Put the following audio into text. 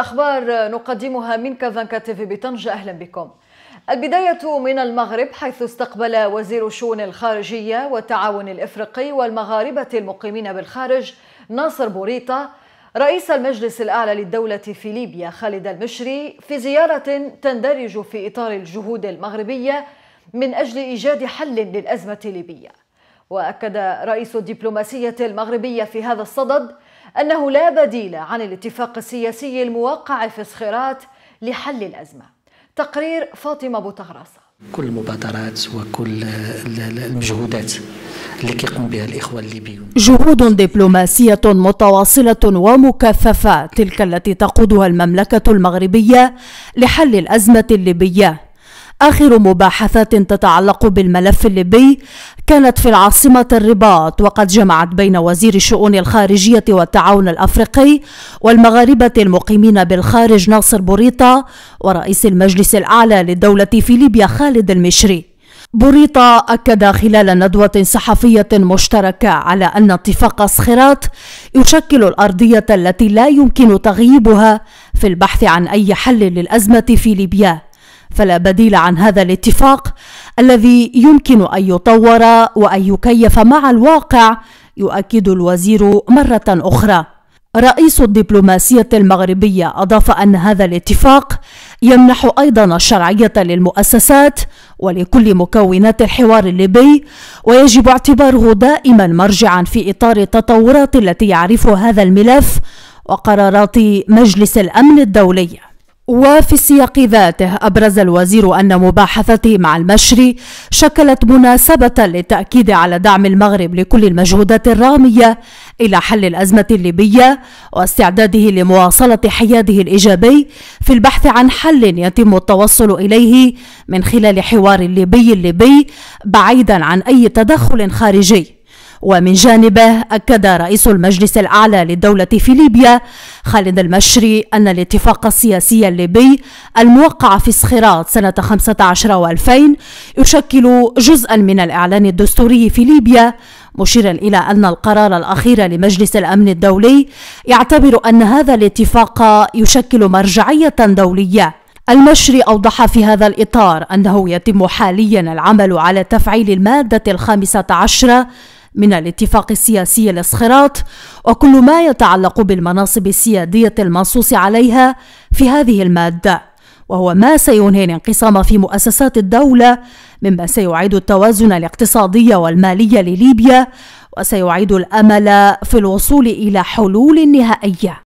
أخبار نقدمها من كافانكا تيفي بطنجة أهلا بكم البداية من المغرب حيث استقبل وزير الشؤون الخارجية والتعاون الإفريقي والمغاربة المقيمين بالخارج ناصر بوريطة رئيس المجلس الأعلى للدولة في ليبيا خالد المشري في زيارة تندرج في إطار الجهود المغربية من أجل إيجاد حل للأزمة الليبية وأكد رئيس الدبلوماسية المغربية في هذا الصدد أنه لا بديل عن الاتفاق السياسي الموقع في صخيرات لحل الأزمة تقرير فاطمة بوتغراسة كل المبادرات وكل المجهودات اللي كيقوم بها الإخوة الليبيون جهود دبلوماسية متواصلة ومكثفة تلك التي تقودها المملكة المغربية لحل الأزمة الليبية آخر مباحثات تتعلق بالملف الليبي كانت في العاصمة الرباط وقد جمعت بين وزير الشؤون الخارجية والتعاون الأفريقي والمغاربة المقيمين بالخارج ناصر بوريطة ورئيس المجلس الأعلى للدولة في ليبيا خالد المشري بوريطة أكد خلال ندوة صحفية مشتركة على أن اتفاق صخرات يشكل الأرضية التي لا يمكن تغييبها في البحث عن أي حل للأزمة في ليبيا فلا بديل عن هذا الاتفاق الذي يمكن ان يطور وان يكيف مع الواقع يؤكد الوزير مره اخرى رئيس الدبلوماسية المغربية أضاف أن هذا الاتفاق يمنح أيضا الشرعية للمؤسسات ولكل مكونات الحوار الليبي ويجب اعتباره دائما مرجعا في إطار التطورات التي يعرفها هذا الملف وقرارات مجلس الأمن الدولي وفي السياق ذاته أبرز الوزير أن مباحثته مع المشري شكلت مناسبة للتأكيد على دعم المغرب لكل المجهودات الرامية إلى حل الأزمة الليبية واستعداده لمواصلة حياده الإيجابي في البحث عن حل يتم التوصل إليه من خلال حوار الليبي الليبي بعيدا عن أي تدخل خارجي ومن جانبه أكد رئيس المجلس الأعلى للدولة في ليبيا خالد المشري أن الاتفاق السياسي الليبي الموقع في صخيرات سنة 15 و2000 يشكل جزءا من الإعلان الدستوري في ليبيا مشيرا إلى أن القرار الأخير لمجلس الأمن الدولي يعتبر أن هذا الاتفاق يشكل مرجعية دولية المشري أوضح في هذا الإطار أنه يتم حاليا العمل على تفعيل المادة الخامسة عشرة من الاتفاق السياسي الاسخراط وكل ما يتعلق بالمناصب السيادية المنصوص عليها في هذه المادة وهو ما سينهي الانقسام في مؤسسات الدولة مما سيعيد التوازن الاقتصادي والمالي لليبيا وسيعيد الامل في الوصول الى حلول نهائيه